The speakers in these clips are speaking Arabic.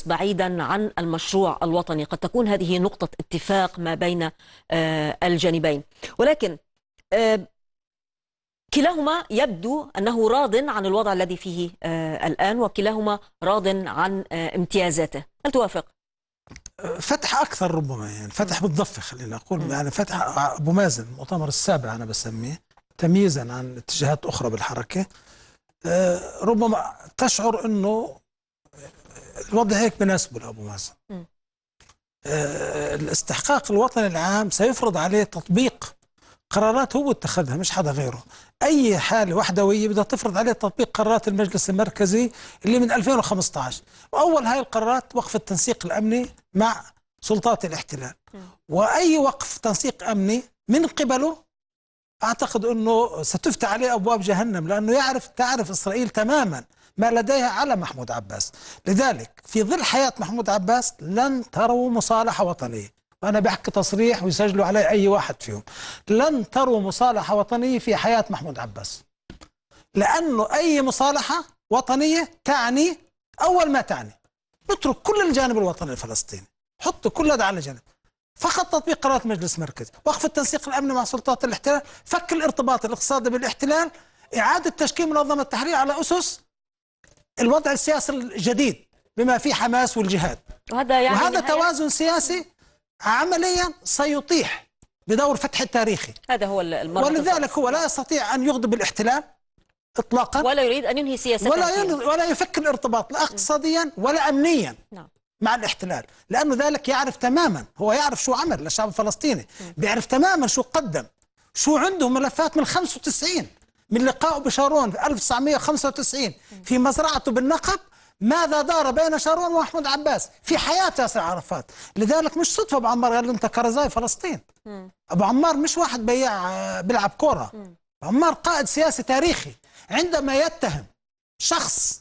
القدس بعيدا عن المشروع الوطني قد تكون هذه نقطة اتفاق ما بين آه، الجانبين ولكن آه، كلاهما يبدو أنه راض عن الوضع الذي فيه آه، الآن وكلاهما راض عن امتيازاته هل توافق؟ فتح اكثر ربما يعني فتح بالضفه خلينا نقول يعني فتح ابو مازن المؤتمر السابع انا بسميه تمييزا عن اتجاهات اخرى بالحركه ربما تشعر انه الوضع هيك بناسبه لأبو مازن آه، الاستحقاق الوطني العام سيفرض عليه تطبيق قرارات هو اتخذها مش حدا غيره أي حالة وحدوية بدها تفرض عليه تطبيق قرارات المجلس المركزي اللي من 2015 وأول هاي القرارات وقف التنسيق الأمني مع سلطات الاحتلال وأي وقف تنسيق أمني من قبله أعتقد أنه ستفتح عليه أبواب جهنم لأنه يعرف تعرف إسرائيل تماما ما لديها على محمود عباس لذلك في ظل حياة محمود عباس لن تروا مصالحة وطنية وأنا بحكي تصريح ويسجلوا علي أي واحد فيهم لن تروا مصالحة وطنية في حياة محمود عباس لأنه أي مصالحة وطنية تعني أول ما تعني نترك كل الجانب الوطني الفلسطيني حطوا كل هذا على جنب فقط تطبيق قرارات مجلس مركزي وقف التنسيق الأمني مع سلطات الاحتلال فك الارتباط الاقتصادي بالاحتلال إعادة تشكيل منظمة التحرير على أسس الوضع السياسي الجديد بما فيه حماس والجهاد وهذا, يعني وهذا توازن سياسي عمليا سيطيح بدور فتح التاريخي هذا هو المرض ولذلك هو لا يستطيع أن يغضب الاحتلال إطلاقا ولا يريد أن ينهي سياسته ولا, ولا يفك الارتباط لا اقتصاديا ولا أمنيا نعم. مع الاحتلال لأنه ذلك يعرف تماما هو يعرف شو عمل للشعب الفلسطيني نعم. بيعرف تماما شو قدم شو عنده ملفات من 95 من لقائه بشارون في 1995 في مزرعته بالنقب ماذا دار بين شارون ومحمود عباس في حياة ياسر عرفات لذلك مش صدفة أبو عمار قال له أنت كرزاي فلسطين أبو عمار مش واحد بيع بيلعب كرة عمار قائد سياسي تاريخي عندما يتهم شخص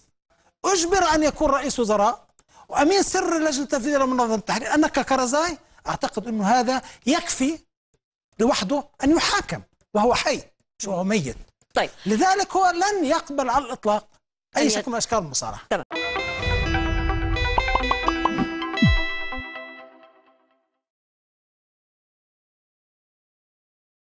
أجبر أن يكون رئيس وزراء وأمين سر لجنة التنفيذية لمنظمة التحرير أنك كرزاي أعتقد أنه هذا يكفي لوحده أن يحاكم وهو حي مش وهو ميت طيب لذلك هو لن يقبل على الإطلاق أي شكل من أشكال المصارعة